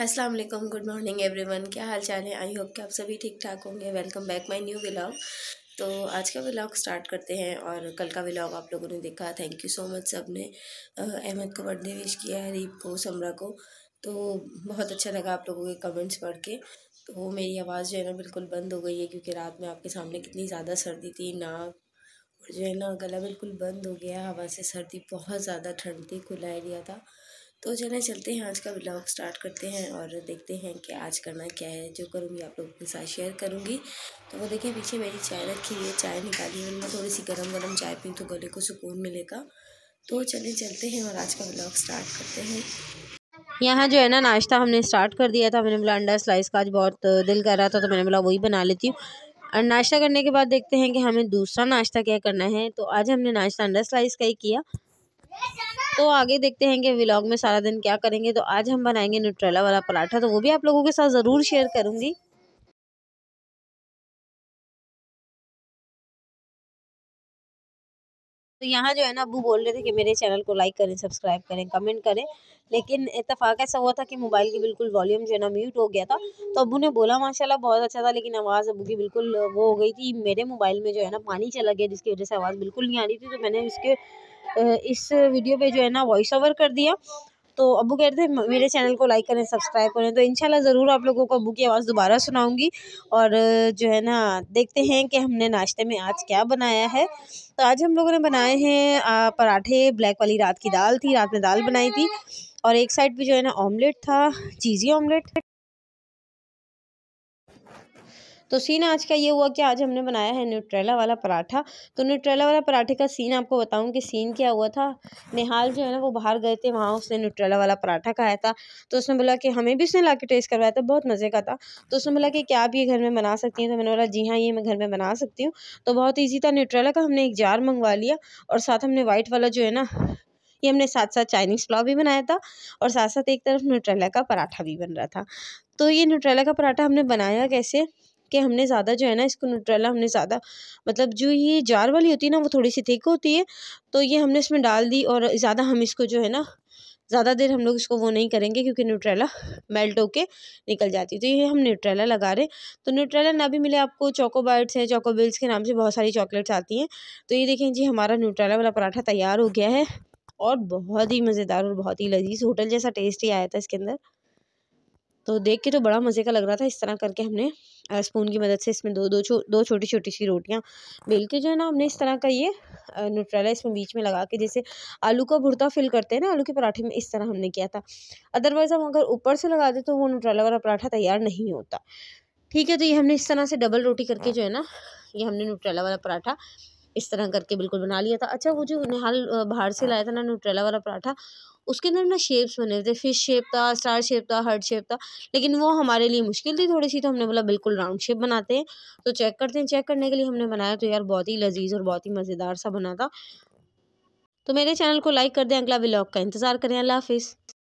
Aslam good morning everyone क्या हाल चाल है आई होप कि आप सभी ठीक ठाक होंगे welcome back my new blog तो आज का ब्लॉग स्टार्ट करते हैं और कल का ब्लॉग आप लोगों ने देखा थैंक यू सो मच सब ने अहमद को बर्थडे विश किया है रीप को समरा को तो बहुत अच्छा लगा आप लोगों के कमेंट्स पढ़ के तो मेरी आवाज़ जो है ना बिल्कुल बंद हो गई है क्योंकि रात में आपके सामने कितनी ज़्यादा सर्दी थी नाक और जो है ना गला बिल्कुल बंद हो गया हवा से सर्दी बहुत ज़्यादा ठंड थी खुला एरिया था तो चलें चलते हैं आज का ब्लॉग स्टार्ट करते हैं और देखते हैं कि आज करना क्या है जो करूँगी आप लोगों के साथ शेयर करूँगी तो वो देखिए पीछे मेरी चाय रखी हुई है चाय निकाली हुई मैं थोड़ी सी गर्म गर्म चाय पी तो गले को सुकून मिलेगा तो चले चलते हैं और आज का ब्लॉग स्टार्ट करते हैं यहाँ जो है ना नाश्ता हमने स्टार्ट कर दिया था मैंने बोला अंडा स्लाइस का आज बहुत दिल कर रहा था तो मैंने बोला वही बना लेती हूँ और नाश्ता करने के बाद देखते हैं कि हमें दूसरा नाश्ता क्या करना है तो आज हमने नाश्ता अंडा स्लाइस का ही किया तो आगे देखते हैं कि व्लॉग में सारा दिन क्या करेंगे तो आज हम बनाएंगे न्यूट्रेला वाला पराठा तो वो भी आप लोगों के साथ ज़रूर शेयर करूँगी तो यहाँ जो है ना अबू बोल रहे थे कि मेरे चैनल को लाइक करें सब्सक्राइब करें कमेंट करें लेकिन इतफाक़ ऐसा हुआ था कि मोबाइल की बिल्कुल वॉल्यूम जो है ना म्यूट हो गया था तो अबू ने बोला माशाल्लाह बहुत अच्छा था लेकिन आवाज़ अबू की बिल्कुल वो हो गई थी मेरे मोबाइल में जो है ना पानी चला गया जिसकी वजह से आवाज़ बिल्कुल नहीं आ रही थी तो मैंने उसके इस वीडियो पर जो है ना वॉइस ओवर कर दिया तो अबू कह रहे थे हाँ मेरे चैनल को लाइक करें सब्सक्राइब करें तो इंशाल्लाह ज़रूर आप लोगों को अबू की आवाज़ दोबारा सुनाऊँगी और जो है ना देखते हैं कि हमने नाश्ते में आज क्या बनाया है तो आज हम लोगों ने बनाए हैं पराठे ब्लैक वाली रात की दाल थी रात में दाल बनाई थी और एक साइड पर जो है ना ऑमलेट था चीज़ी ऑमलेट तो सीन आज का ये हुआ कि आज हमने बनाया है न्यूट्रेला वाला पराठा तो न्यूट्रेला वाला पराठे का सीन आपको बताऊँ कि सीन क्या हुआ था निहाल जो है ना वो बाहर गए थे वहाँ उसने न्यूट्रेला वाला पराठा खाया था तो उसने बोला कि हमें भी उसने ला के टेस्ट करवाया था बहुत मज़े का था तो उसने बोला कि क्या आप ये घर में बना सकती हैं तो मैंने बोला जी हाँ ये मैं घर में बना सकती हूँ तो बहुत ईजी था न्यूट्रेला का हमने एक जार मंगवा लिया और साथ हमने वाइट वाला जो है ना ये हमने साथ साथ चाइनीज़ पुलाव भी बनाया था और साथ साथ एक तरफ न्यूट्रेला का पराठा भी बन रहा था तो ये न्यूट्रेला का पराठा हमने बनाया कैसे कि हमने ज़्यादा जो है ना इसको न्यूट्रेला हमने ज़्यादा मतलब जो ये जार वाली होती है ना वो थोड़ी सी थिक होती है तो ये हमने इसमें डाल दी और ज़्यादा हम इसको जो है ना ज़्यादा देर हम लोग इसको वो नहीं करेंगे क्योंकि न्यूट्रेला मेल्ट होके निकल जाती है तो ये हम न्यूट्रेला लगा रहे हैं तो न्यूट्रेला ना भी मिले आपको चोको बाइट्स हैं चोको बिल्स के नाम से बहुत सारी चॉकलेट्स आती हैं तो ये देखें जी हमारा न्यूट्रेला वाला पराठा तैयार हो गया है और बहुत ही मज़ेदार और बहुत ही लजीज होटल जैसा टेस्ट ही आया था इसके अंदर तो देख के तो बड़ा मज़े का लग रहा था इस तरह करके हमने स्पून की मदद से इसमें दो दो छो दो छोटी छोटी सी रोटियां बेल के जो है ना हमने इस तरह का ये न्यूट्रेला इसमें बीच में लगा के जैसे आलू का भुरता फिल करते हैं ना आलू के पराठे में इस तरह हमने किया था अदरवाइज़ हम अगर ऊपर से लगा दें तो वो न्यूट्रेला वाला पराठा तैयार नहीं होता ठीक है तो ये हमने इस तरह से डबल रोटी करके हाँ। जो है ना ये हमने न्यूट्रेला वाला पराठा इस तरह करके बिल्कुल बना लिया था अच्छा वो जो निहाल बाहर से लाया था ना न्यूट्रेला वाला पराठा उसके अंदर ना शेप्स बने थे फिश शेप था स्टार शेप था हर्ट शेप था लेकिन वो हमारे लिए मुश्किल थी थोड़ी सी तो हमने बोला बिल्कुल राउंड शेप बनाते हैं तो चेक करते हैं चेक करने के लिए हमने बनाया तो यार बहुत ही लजीज और बहुत ही मज़ेदार सा बना था तो मेरे चैनल को लाइक कर दें अगला ब्लॉग का इंतज़ार करें अल्लाह हाफिज़